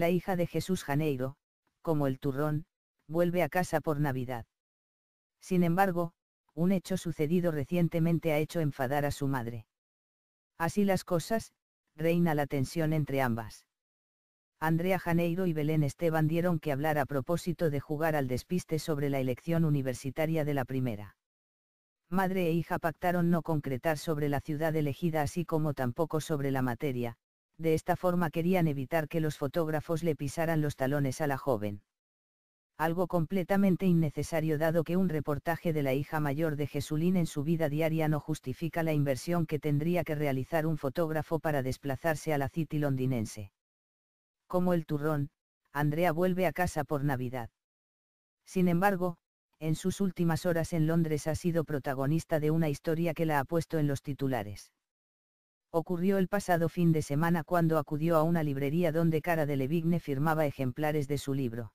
la hija de Jesús Janeiro, como el turrón, vuelve a casa por Navidad. Sin embargo, un hecho sucedido recientemente ha hecho enfadar a su madre. Así las cosas, reina la tensión entre ambas. Andrea Janeiro y Belén Esteban dieron que hablar a propósito de jugar al despiste sobre la elección universitaria de la primera. Madre e hija pactaron no concretar sobre la ciudad elegida así como tampoco sobre la materia, de esta forma querían evitar que los fotógrafos le pisaran los talones a la joven. Algo completamente innecesario dado que un reportaje de la hija mayor de Jesulín en su vida diaria no justifica la inversión que tendría que realizar un fotógrafo para desplazarse a la City londinense. Como el turrón, Andrea vuelve a casa por Navidad. Sin embargo, en sus últimas horas en Londres ha sido protagonista de una historia que la ha puesto en los titulares ocurrió el pasado fin de semana cuando acudió a una librería donde Cara de Levigne firmaba ejemplares de su libro.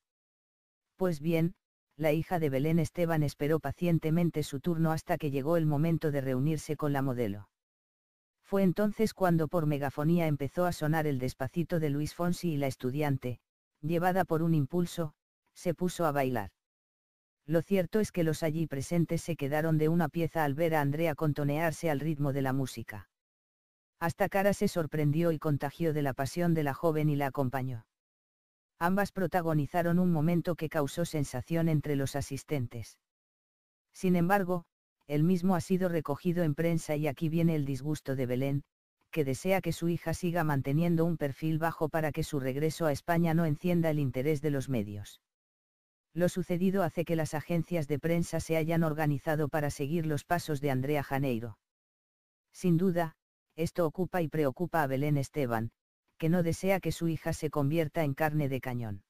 Pues bien, la hija de Belén Esteban esperó pacientemente su turno hasta que llegó el momento de reunirse con la modelo. Fue entonces cuando por megafonía empezó a sonar el despacito de Luis Fonsi y la estudiante, llevada por un impulso, se puso a bailar. Lo cierto es que los allí presentes se quedaron de una pieza al ver a Andrea contonearse al ritmo de la música. Hasta Cara se sorprendió y contagió de la pasión de la joven y la acompañó. Ambas protagonizaron un momento que causó sensación entre los asistentes. Sin embargo, el mismo ha sido recogido en prensa y aquí viene el disgusto de Belén, que desea que su hija siga manteniendo un perfil bajo para que su regreso a España no encienda el interés de los medios. Lo sucedido hace que las agencias de prensa se hayan organizado para seguir los pasos de Andrea Janeiro. Sin duda, esto ocupa y preocupa a Belén Esteban, que no desea que su hija se convierta en carne de cañón.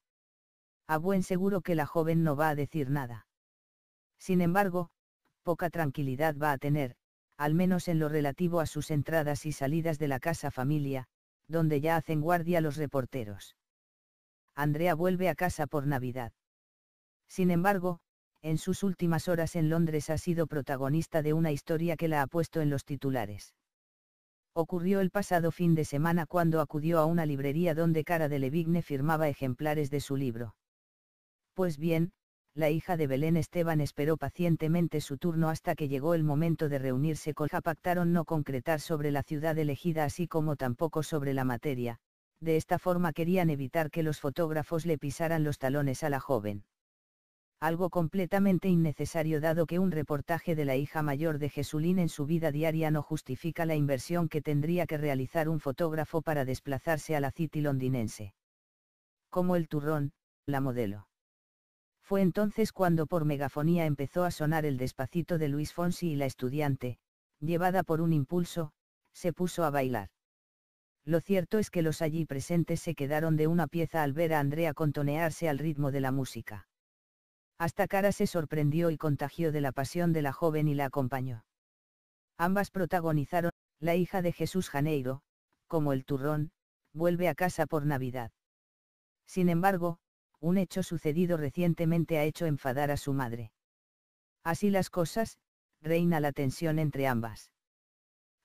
A buen seguro que la joven no va a decir nada. Sin embargo, poca tranquilidad va a tener, al menos en lo relativo a sus entradas y salidas de la casa familia, donde ya hacen guardia los reporteros. Andrea vuelve a casa por Navidad. Sin embargo, en sus últimas horas en Londres ha sido protagonista de una historia que la ha puesto en los titulares ocurrió el pasado fin de semana cuando acudió a una librería donde Cara de Levigne firmaba ejemplares de su libro. Pues bien, la hija de Belén Esteban esperó pacientemente su turno hasta que llegó el momento de reunirse con ella. no concretar sobre la ciudad elegida así como tampoco sobre la materia, de esta forma querían evitar que los fotógrafos le pisaran los talones a la joven algo completamente innecesario dado que un reportaje de la hija mayor de Jesulín en su vida diaria no justifica la inversión que tendría que realizar un fotógrafo para desplazarse a la City londinense. Como el turrón, la modelo. Fue entonces cuando por megafonía empezó a sonar el despacito de Luis Fonsi y la estudiante, llevada por un impulso, se puso a bailar. Lo cierto es que los allí presentes se quedaron de una pieza al ver a Andrea contonearse al ritmo de la música hasta Cara se sorprendió y contagió de la pasión de la joven y la acompañó. Ambas protagonizaron, la hija de Jesús Janeiro, como el turrón, vuelve a casa por Navidad. Sin embargo, un hecho sucedido recientemente ha hecho enfadar a su madre. Así las cosas, reina la tensión entre ambas.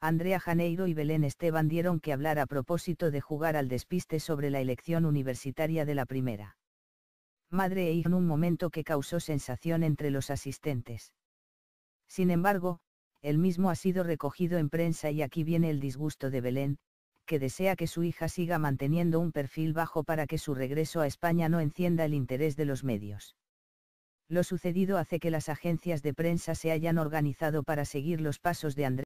Andrea Janeiro y Belén Esteban dieron que hablar a propósito de jugar al despiste sobre la elección universitaria de la primera madre e en un momento que causó sensación entre los asistentes. Sin embargo, el mismo ha sido recogido en prensa y aquí viene el disgusto de Belén, que desea que su hija siga manteniendo un perfil bajo para que su regreso a España no encienda el interés de los medios. Lo sucedido hace que las agencias de prensa se hayan organizado para seguir los pasos de Andrés.